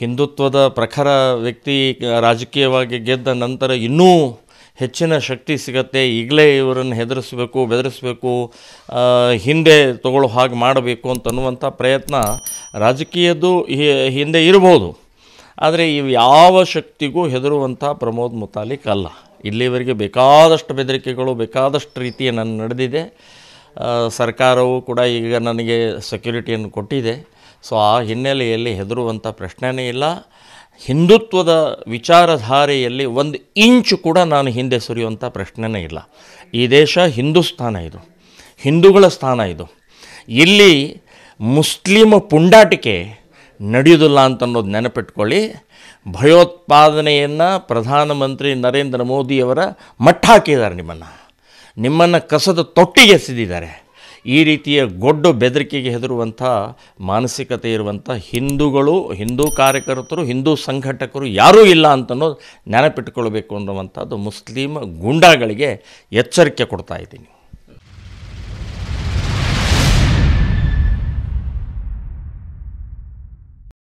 ಹಿಂದುತ್ವದ ಪ್ರಖರ ವ್ಯಕ್ತಿ ರಾಜಕೀಯವಾಗಿ ಗೆದ್ದ ನಂತರ ಇನ್ನೂ ಹೆಚ್ಚಿನ ಶಕ್ತಿ ಸಿಗತ್ತೆ ಈಗಲೇ ಇವರನ್ನು ಹೆದರಿಸಬೇಕು ಬೆದರಿಸಬೇಕು ಹಿಂದೆ ತಗೊಳ್ಳೋ ಹಾಗೆ ಮಾಡಬೇಕು ಅಂತನ್ನುವಂಥ ಪ್ರಯತ್ನ ರಾಜಕೀಯದ್ದು ಹಿಂದೆ ಇರಬಹುದು ಆದರೆ ಇವು ಯಾವ ಶಕ್ತಿಗೂ ಹೆದರುವಂಥ ಪ್ರಮೋದ್ ಮುತಾಲಿಕ್ ಅಲ್ಲ ಇಲ್ಲಿವರೆಗೆ ಬೇಕಾದಷ್ಟು ಬೆದರಿಕೆಗಳು ಬೇಕಾದಷ್ಟು ರೀತಿಯ ನನ್ನ ನಡೆದಿದೆ ಸರ್ಕಾರವು ಕೂಡ ಈಗ ನನಗೆ ಸೆಕ್ಯುರಿಟಿಯನ್ನು ಕೊಟ್ಟಿದೆ ಸೊ ಆ ಹಿನ್ನೆಲೆಯಲ್ಲಿ ಹೆದರುವಂಥ ಪ್ರಶ್ನೆನೇ ಇಲ್ಲ ಹಿಂದುತ್ವದ ವಿಚಾರಧಾರೆಯಲ್ಲಿ ಒಂದು ಇಂಚು ಕೂಡ ನಾನು ಹಿಂದೆ ಸುರಿಯುವಂಥ ಪ್ರಶ್ನೆನೇ ಇಲ್ಲ ಈ ದೇಶ ಹಿಂದೂಸ್ಥಾನ ಇದು ಹಿಂದೂಗಳ ಸ್ಥಾನ ಇದು ಇಲ್ಲಿ ಮುಸ್ಲಿಮ ಪುಂಡಾಟಿಕೆ ನಡೆಯುವುದಿಲ್ಲ ಅಂತ ಅನ್ನೋದು ನೆನಪಿಟ್ಕೊಳ್ಳಿ ಭಯೋತ್ಪಾದನೆಯನ್ನು ಪ್ರಧಾನಮಂತ್ರಿ ನರೇಂದ್ರ ಮೋದಿಯವರ ಮಟ್ಟ ಹಾಕಿದ್ದಾರೆ ನಿಮ್ಮನ್ನು ನಿಮ್ಮನ್ನು ಕಸದ ತೊಟ್ಟಿಗೆ ಎಸೆದಿದ್ದಾರೆ ಈ ರೀತಿಯ ಗೊಡ್ಡು ಬೆದರಿಕೆಗೆ ಹೆದರುವಂಥ ಮಾನಸಿಕತೆ ಇರುವಂಥ ಹಿಂದೂಗಳು ಹಿಂದೂ ಕಾರ್ಯಕರ್ತರು ಹಿಂದೂ ಸಂಘಟಕರು ಯಾರೂ ಇಲ್ಲ ಅಂತನೋ ನೆನಪಿಟ್ಕೊಳ್ಬೇಕು ಅನ್ನುವಂಥದ್ದು ಮುಸ್ಲಿಮ್ ಗೂಂಡಾಗಳಿಗೆ ಎಚ್ಚರಿಕೆ ಕೊಡ್ತಾ ಇದ್ದೀನಿ